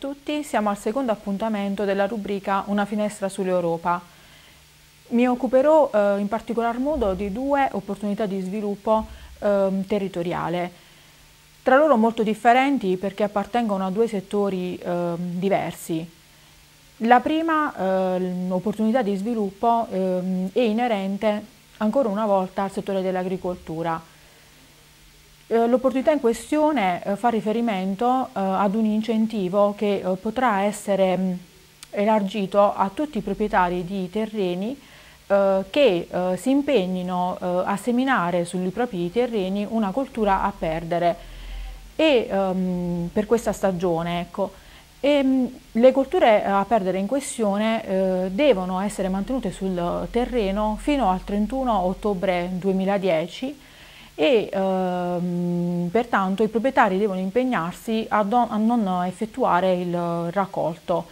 tutti, siamo al secondo appuntamento della rubrica Una finestra sull'Europa. Mi occuperò eh, in particolar modo di due opportunità di sviluppo eh, territoriale, tra loro molto differenti perché appartengono a due settori eh, diversi. La prima eh, opportunità di sviluppo ehm, è inerente ancora una volta al settore dell'agricoltura eh, l'opportunità in questione eh, fa riferimento eh, ad un incentivo che potrà essere elargito a tutti i proprietari di terreni che si impegnino a seminare sui propri terreni una coltura a perdere e, ehm, per questa stagione. Ecco. E, le colture a perdere in questione devono essere mantenute sul terreno fino al 31 ottobre 2010 e ehm, pertanto i proprietari devono impegnarsi a, a non effettuare il raccolto.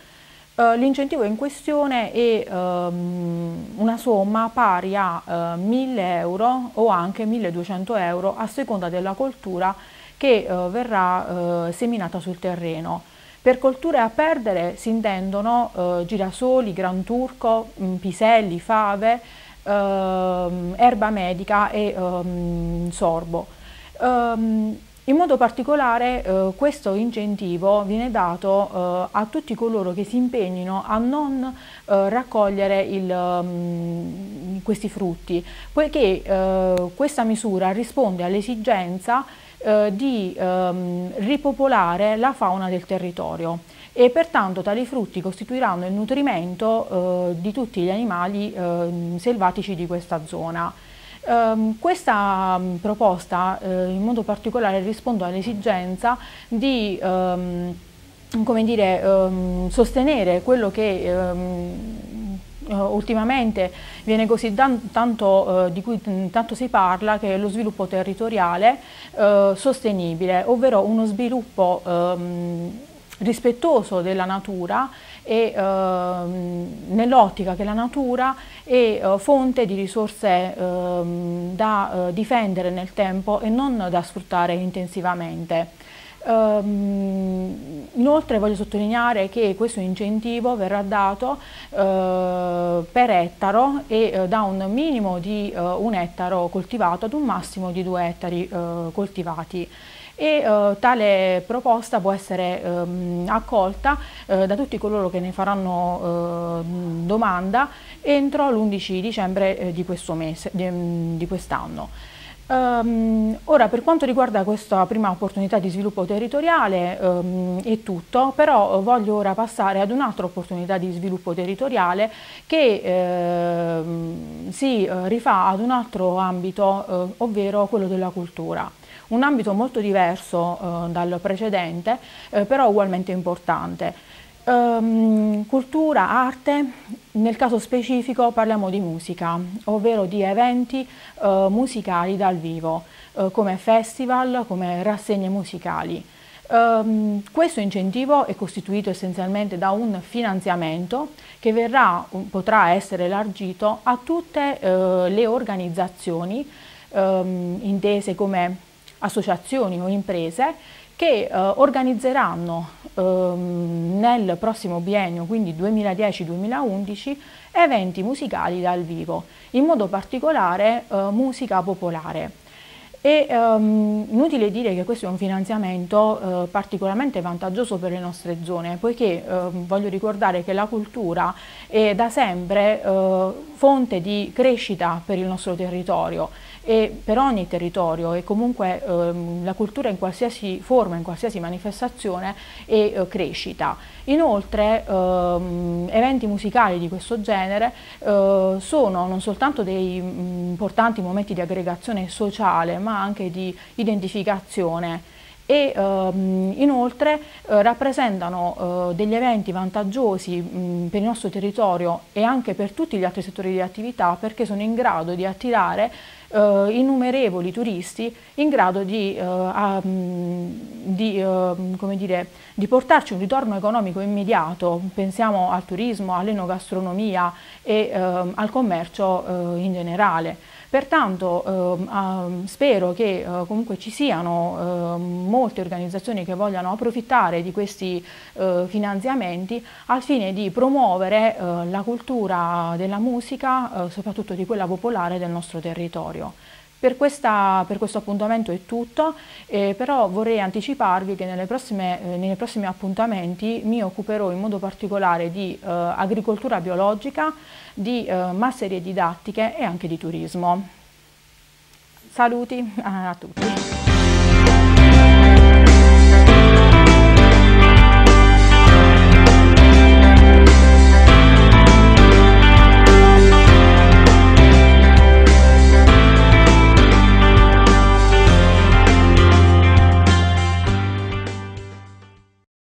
Uh, L'incentivo in questione è um, una somma pari a uh, eh, 1000 euro o anche 1200 euro a seconda della coltura che uh, verrà seminata sul terreno. Per colture a perdere si intendono girasoli, granturco, mh, mm, piselli, fave, Ehm, erba medica e ehm, sorbo. Ehm, in modo particolare eh, questo incentivo viene dato eh, a tutti coloro che si impegnino a non eh, raccogliere il, questi frutti, poiché questa misura risponde all'esigenza di ripopolare la fauna del territorio e pertanto tali frutti costituiranno il nutrimento eh, di tutti gli animali eh, selvatici di questa zona. Um, questa um, proposta uh, in modo particolare risponde all'esigenza di um, dire, ehm, sostenere quello che uh, ultimamente viene così tanto, uh, di cui mm, tanto si parla che è lo sviluppo territoriale sostenibile, ovvero uno sviluppo rispettoso della natura e ehm, nell'ottica che la natura è eh, fonte di risorse ehm, da eh, difendere nel tempo e non da sfruttare intensivamente. Ehm, inoltre voglio sottolineare che questo incentivo verrà dato eh, per ettaro e eh, da un minimo di eh, un ettaro coltivato ad un massimo di due ettari eh, coltivati e eh, tale proposta può essere ehm, accolta eh, da tutti coloro che ne faranno eh, domanda entro l'11 dicembre eh, di questo mese, di, di quest'anno. Um, ora per quanto riguarda questa prima opportunità di sviluppo territoriale um, è tutto, però eh, voglio ora passare ad un'altra opportunità di sviluppo territoriale che ehm, eh, si rifà ad un altro ambito, eh, ovvero quello della cultura un ambito molto diverso eh, dal precedente, eh, però ugualmente importante. Um, cultura, arte, nel caso specifico parliamo di musica, ovvero di eventi uh, musicali dal vivo, uh, come festival, come rassegne musicali. Um, questo incentivo è costituito essenzialmente da un finanziamento che verrà, um, potrà essere elargito a tutte uh, le organizzazioni ehm, intese come associazioni o imprese che eh, organizzeranno ehm, nel prossimo biennio, quindi 2010-2011, eventi musicali dal vivo, in modo particolare eh, musica popolare. E, ehm, inutile dire che questo è un finanziamento eh, particolarmente vantaggioso per le nostre zone, poiché ehm, voglio ricordare che la cultura è da sempre eh, fonte di crescita per il nostro territorio e per ogni territorio e comunque ehm, la cultura in qualsiasi forma, in qualsiasi manifestazione e eh, crescita. Inoltre ehm, eventi musicali di questo genere eh, sono non soltanto dei mh, mm, importanti momenti di aggregazione sociale ma anche di identificazione e ehm, inoltre eh, rappresentano eh, degli eventi vantaggiosi mh, mm, per il nostro territorio e anche per tutti gli altri settori di attività perché sono in grado di attirare eh, innumerevoli turisti in grado di, eh, a, mm, di, eh, dire, di, portarci un ritorno economico immediato, pensiamo al turismo, all'enogastronomia e ehm, al commercio eh, in generale. Pertanto ehm, spero che eh, comunque ci siano eh, molte organizzazioni che vogliano approfittare di questi eh, finanziamenti al fine di promuovere eh, la cultura della musica, eh, soprattutto di quella popolare del nostro territorio. Per, questa, per, questo appuntamento è tutto, eh, però vorrei anticiparvi che prossime, eh, nei prossimi appuntamenti mi occuperò in modo particolare di eh, agricoltura biologica, di eh, masserie didattiche e anche di turismo. Saluti a tutti!